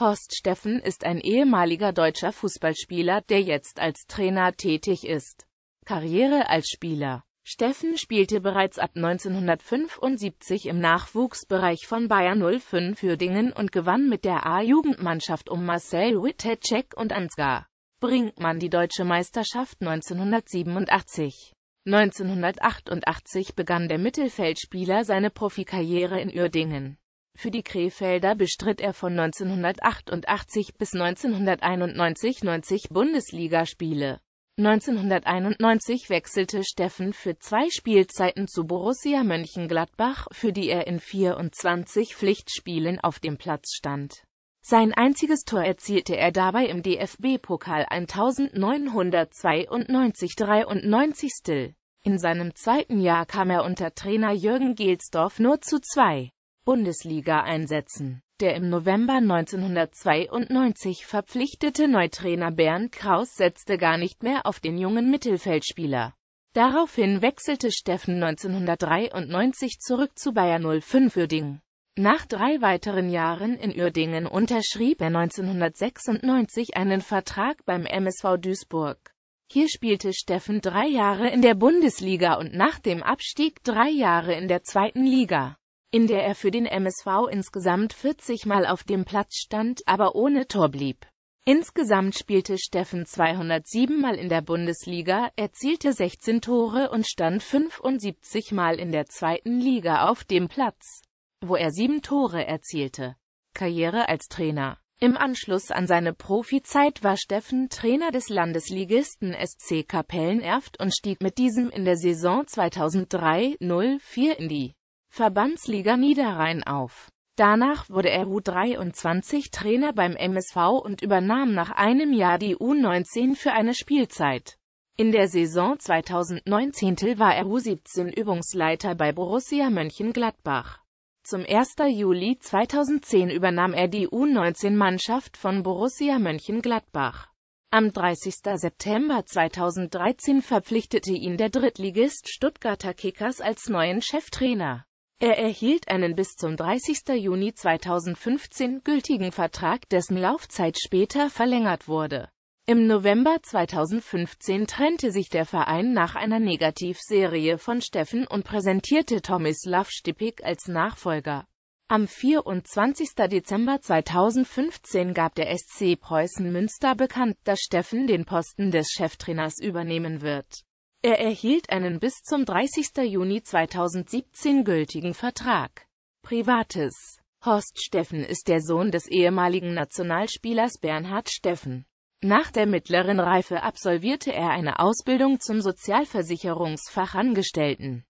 Horst Steffen ist ein ehemaliger deutscher Fußballspieler, der jetzt als Trainer tätig ist. Karriere als Spieler Steffen spielte bereits ab 1975 im Nachwuchsbereich von Bayern 05 Hürdingen und gewann mit der A-Jugendmannschaft um Marcel Wittecek und Ansgar Brinkmann die deutsche Meisterschaft 1987. 1988 begann der Mittelfeldspieler seine Profikarriere in Uerdingen. Für die Krefelder bestritt er von 1988 bis 1991 90 Bundesligaspiele. 1991 wechselte Steffen für zwei Spielzeiten zu Borussia Mönchengladbach, für die er in 24 Pflichtspielen auf dem Platz stand. Sein einziges Tor erzielte er dabei im DFB-Pokal 1992-93. In seinem zweiten Jahr kam er unter Trainer Jürgen Gelsdorf nur zu zwei Bundesliga einsetzen. Der im November 1992 verpflichtete Neutrainer Bernd Kraus setzte gar nicht mehr auf den jungen Mittelfeldspieler. Daraufhin wechselte Steffen 1993 zurück zu Bayern 05 Uerdingen. Nach drei weiteren Jahren in Uerdingen unterschrieb er 1996 einen Vertrag beim MSV Duisburg. Hier spielte Steffen drei Jahre in der Bundesliga und nach dem Abstieg drei Jahre in der zweiten Liga in der er für den MSV insgesamt 40 Mal auf dem Platz stand, aber ohne Tor blieb. Insgesamt spielte Steffen 207 Mal in der Bundesliga, erzielte 16 Tore und stand 75 Mal in der zweiten Liga auf dem Platz, wo er sieben Tore erzielte. Karriere als Trainer Im Anschluss an seine Profizeit war Steffen Trainer des Landesligisten SC Kapellenerft und stieg mit diesem in der Saison 2003-04 in die Verbandsliga Niederrhein auf. Danach wurde er U23-Trainer beim MSV und übernahm nach einem Jahr die U19 für eine Spielzeit. In der Saison 2019 war er U17 Übungsleiter bei Borussia Mönchengladbach. Zum 1. Juli 2010 übernahm er die U19-Mannschaft von Borussia Mönchengladbach. Am 30. September 2013 verpflichtete ihn der Drittligist Stuttgarter Kickers als neuen Cheftrainer. Er erhielt einen bis zum 30. Juni 2015 gültigen Vertrag, dessen Laufzeit später verlängert wurde. Im November 2015 trennte sich der Verein nach einer Negativserie von Steffen und präsentierte Tomislav Stipik als Nachfolger. Am 24. Dezember 2015 gab der SC Preußen Münster bekannt, dass Steffen den Posten des Cheftrainers übernehmen wird. Er erhielt einen bis zum 30. Juni 2017 gültigen Vertrag. Privates Horst Steffen ist der Sohn des ehemaligen Nationalspielers Bernhard Steffen. Nach der mittleren Reife absolvierte er eine Ausbildung zum Sozialversicherungsfachangestellten.